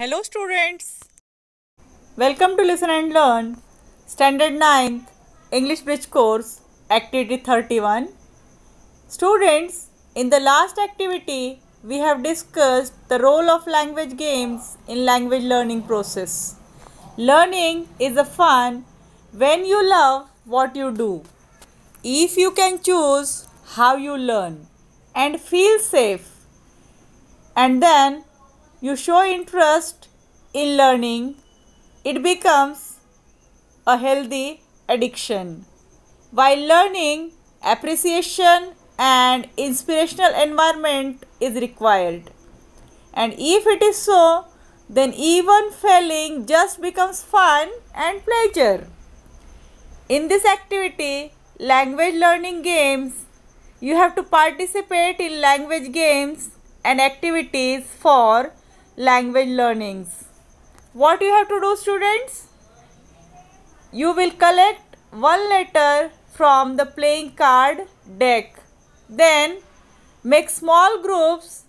Hello students. Welcome to Listen and Learn Standard 9th English Bridge course activity 31. Students, in the last activity we have discussed the role of language games in language learning process. Learning is a fun when you love what you do. If you can choose how you learn and feel safe and then you show interest in learning, it becomes a healthy addiction. While learning, appreciation and inspirational environment is required. And if it is so, then even failing just becomes fun and pleasure. In this activity, language learning games, you have to participate in language games and activities for language learnings. What you have to do students? You will collect one letter from the playing card deck. Then make small groups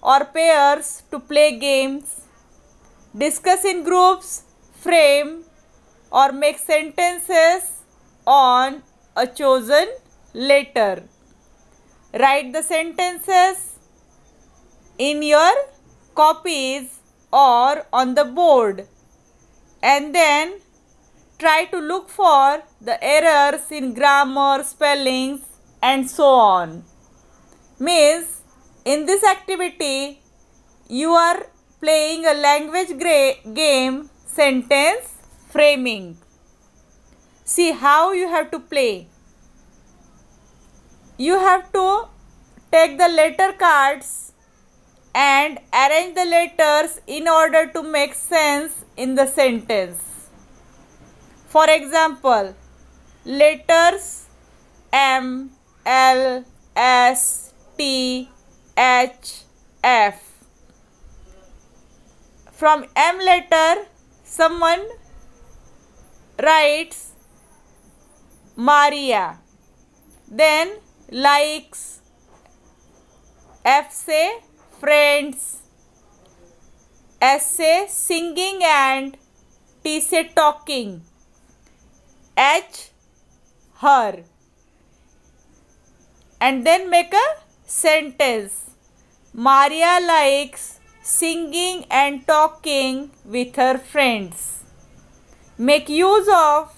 or pairs to play games. Discuss in groups, frame or make sentences on a chosen letter. Write the sentences in your copies or on the board and then try to look for the errors in grammar, spellings and so on. Means in this activity you are playing a language game sentence framing. See how you have to play. You have to take the letter cards and arrange the letters in order to make sense in the sentence. For example, letters M, L, S, T, H, F. From M letter, someone writes Maria. Then likes F say friends, essay singing and T talking. H her and then make a sentence. Maria likes singing and talking with her friends. Make use of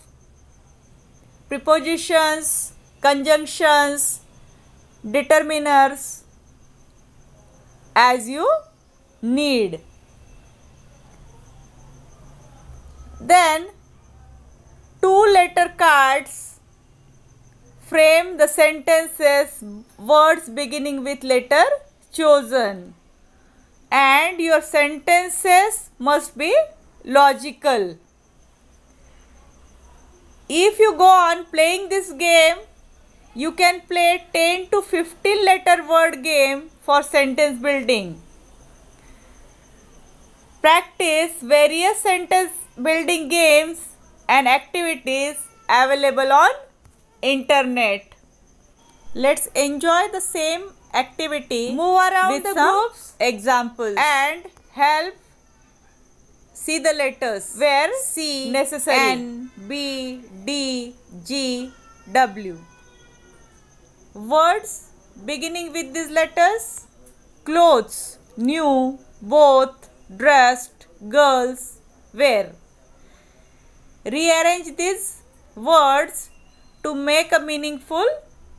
prepositions, conjunctions, determiners as you need. Then two letter cards frame the sentences words beginning with letter chosen and your sentences must be logical. If you go on playing this game, you can play 10 to 15 letter word game for sentence building. Practice various sentence building games and activities available on internet. Let's enjoy the same activity. Move around with the groups. Examples. And help see the letters where C necessary N B D G W words beginning with these letters. Clothes, new, both, dressed, girls, wear. Rearrange these words to make a meaningful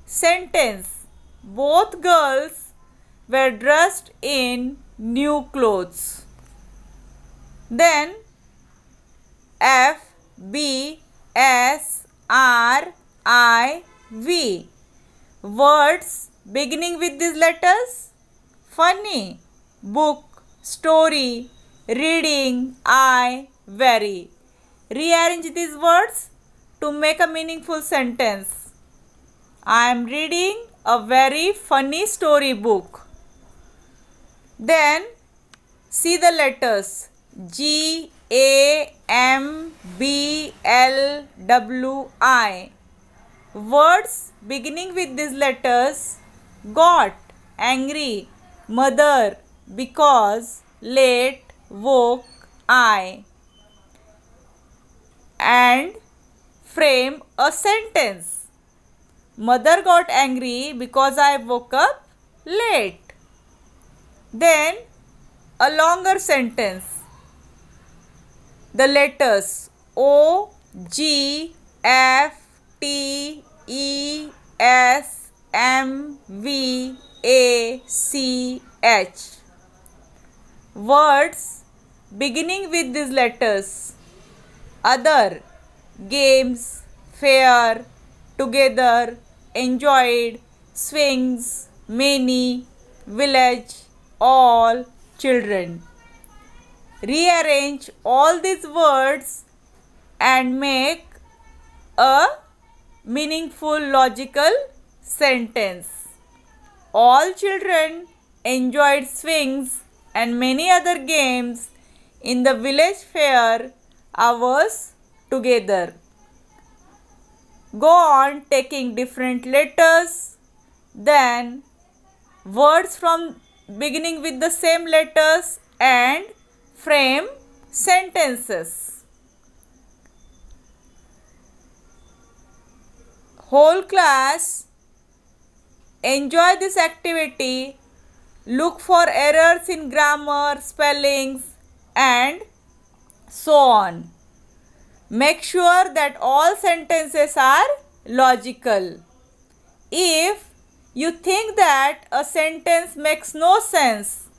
sentence. Both girls were dressed in new clothes. Then F, B, S, R, I, V. Words beginning with these letters? Funny. Book, story, reading, I, very. Rearrange these words to make a meaningful sentence. I am reading a very funny story book. Then see the letters G A M B L W I. Words beginning with these letters got angry mother because late woke I and frame a sentence. Mother got angry because I woke up late. Then a longer sentence. The letters O, G, F, T, E, S, M V A C H. Words beginning with these letters other, games, fair, together, enjoyed, swings, many, village, all, children. Rearrange all these words and make a meaningful logical sentence. All children enjoyed swings and many other games in the village fair hours together. Go on taking different letters, then words from beginning with the same letters and frame sentences. Whole class Enjoy this activity. Look for errors in grammar, spellings and so on. Make sure that all sentences are logical. If you think that a sentence makes no sense,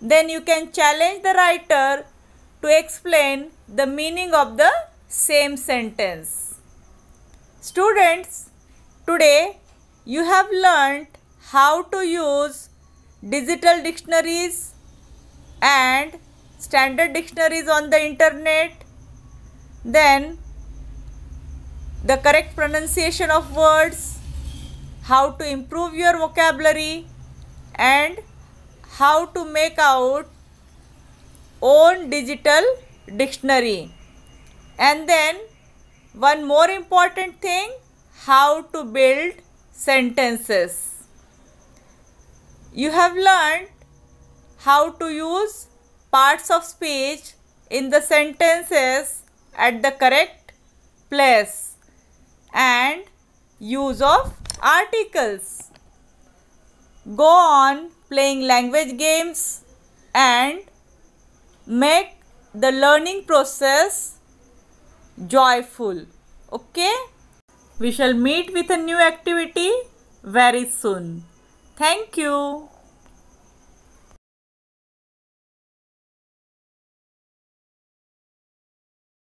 then you can challenge the writer to explain the meaning of the same sentence. Students, today you have learned how to use digital dictionaries and standard dictionaries on the internet then the correct pronunciation of words how to improve your vocabulary and how to make out own digital dictionary and then one more important thing how to build sentences. You have learned how to use parts of speech in the sentences at the correct place and use of articles. Go on playing language games and make the learning process joyful. Okay? We shall meet with a new activity very soon. Thank you.